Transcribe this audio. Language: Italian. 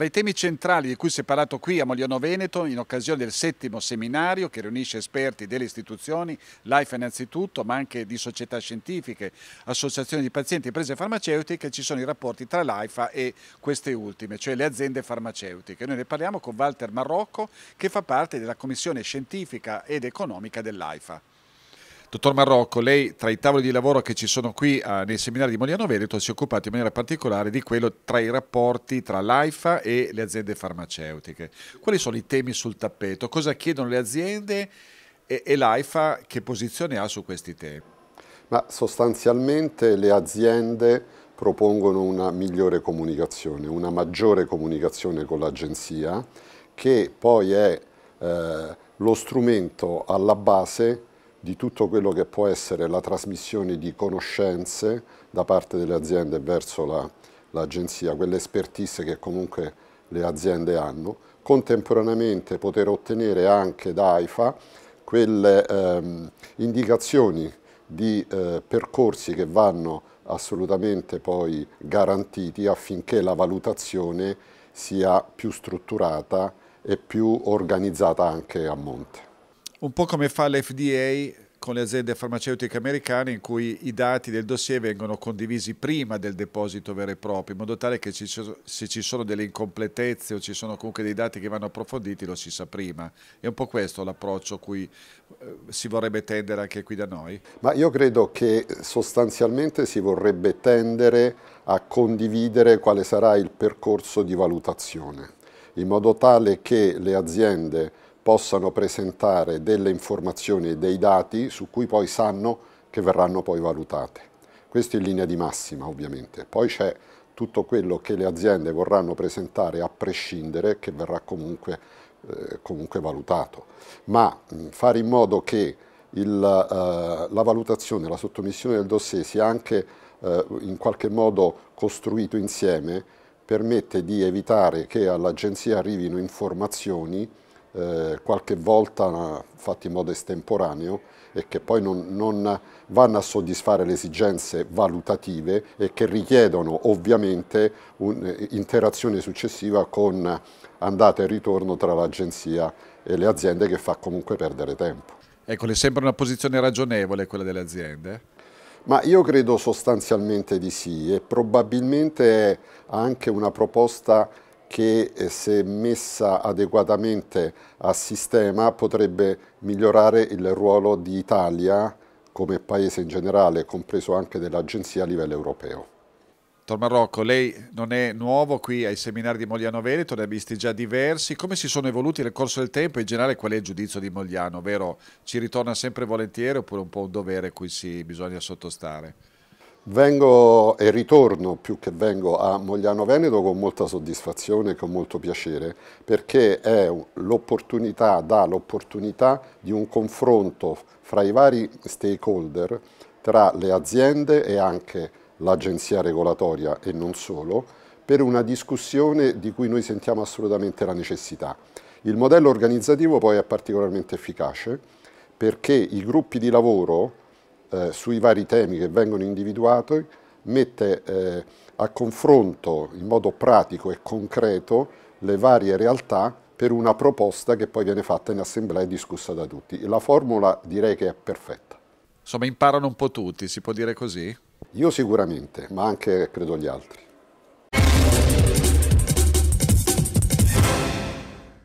Tra i temi centrali di cui si è parlato qui a Mogliano Veneto in occasione del settimo seminario che riunisce esperti delle istituzioni, LIFE innanzitutto, ma anche di società scientifiche, associazioni di pazienti e imprese farmaceutiche, ci sono i rapporti tra l'AIFA e queste ultime, cioè le aziende farmaceutiche. Noi ne parliamo con Walter Marrocco che fa parte della commissione scientifica ed economica dell'AIFA. Dottor Marrocco, lei tra i tavoli di lavoro che ci sono qui a, eh, nei seminari di Moliano Veneto si è occupato in maniera particolare di quello tra i rapporti tra l'AIFA e le aziende farmaceutiche. Quali sono i temi sul tappeto? Cosa chiedono le aziende e, e l'AIFA che posizione ha su questi temi? Ma sostanzialmente le aziende propongono una migliore comunicazione, una maggiore comunicazione con l'agenzia che poi è eh, lo strumento alla base di tutto quello che può essere la trasmissione di conoscenze da parte delle aziende verso l'agenzia, la, quelle expertise che comunque le aziende hanno, contemporaneamente poter ottenere anche da AIFA quelle ehm, indicazioni di eh, percorsi che vanno assolutamente poi garantiti affinché la valutazione sia più strutturata e più organizzata anche a monte un po' come fa l'FDA con le aziende farmaceutiche americane in cui i dati del dossier vengono condivisi prima del deposito vero e proprio, in modo tale che ci, se ci sono delle incompletezze o ci sono comunque dei dati che vanno approfonditi lo si sa prima. È un po' questo l'approccio cui eh, si vorrebbe tendere anche qui da noi? Ma io credo che sostanzialmente si vorrebbe tendere a condividere quale sarà il percorso di valutazione, in modo tale che le aziende possano presentare delle informazioni e dei dati su cui poi sanno che verranno poi valutate. Questo in linea di massima ovviamente. Poi c'è tutto quello che le aziende vorranno presentare a prescindere che verrà comunque, eh, comunque valutato. Ma mh, fare in modo che il, eh, la valutazione, la sottomissione del dossier sia anche eh, in qualche modo costruito insieme permette di evitare che all'agenzia arrivino informazioni eh, qualche volta fatti in modo estemporaneo e che poi non, non, vanno a soddisfare le esigenze valutative e che richiedono ovviamente un'interazione eh, successiva con andata e ritorno tra l'agenzia e le aziende che fa comunque perdere tempo. Ecco, le sembra una posizione ragionevole quella delle aziende? Ma io credo sostanzialmente di sì e probabilmente è anche una proposta che eh, se messa adeguatamente a sistema potrebbe migliorare il ruolo di Italia come paese in generale, compreso anche dell'agenzia a livello europeo. Dottor Marocco, lei non è nuovo qui ai seminari di Mogliano Veneto, ne ha visti già diversi. Come si sono evoluti nel corso del tempo e in generale qual è il giudizio di Mogliano? Ovvero ci ritorna sempre volentieri oppure un po' un dovere cui si bisogna sottostare? Vengo e ritorno più che vengo a Mogliano Veneto con molta soddisfazione e con molto piacere perché è l'opportunità, dà l'opportunità di un confronto fra i vari stakeholder tra le aziende e anche l'agenzia regolatoria e non solo per una discussione di cui noi sentiamo assolutamente la necessità. Il modello organizzativo poi è particolarmente efficace perché i gruppi di lavoro eh, sui vari temi che vengono individuati, mette eh, a confronto in modo pratico e concreto le varie realtà per una proposta che poi viene fatta in assemblea e discussa da tutti. La formula direi che è perfetta. Insomma imparano un po' tutti, si può dire così? Io sicuramente, ma anche credo gli altri.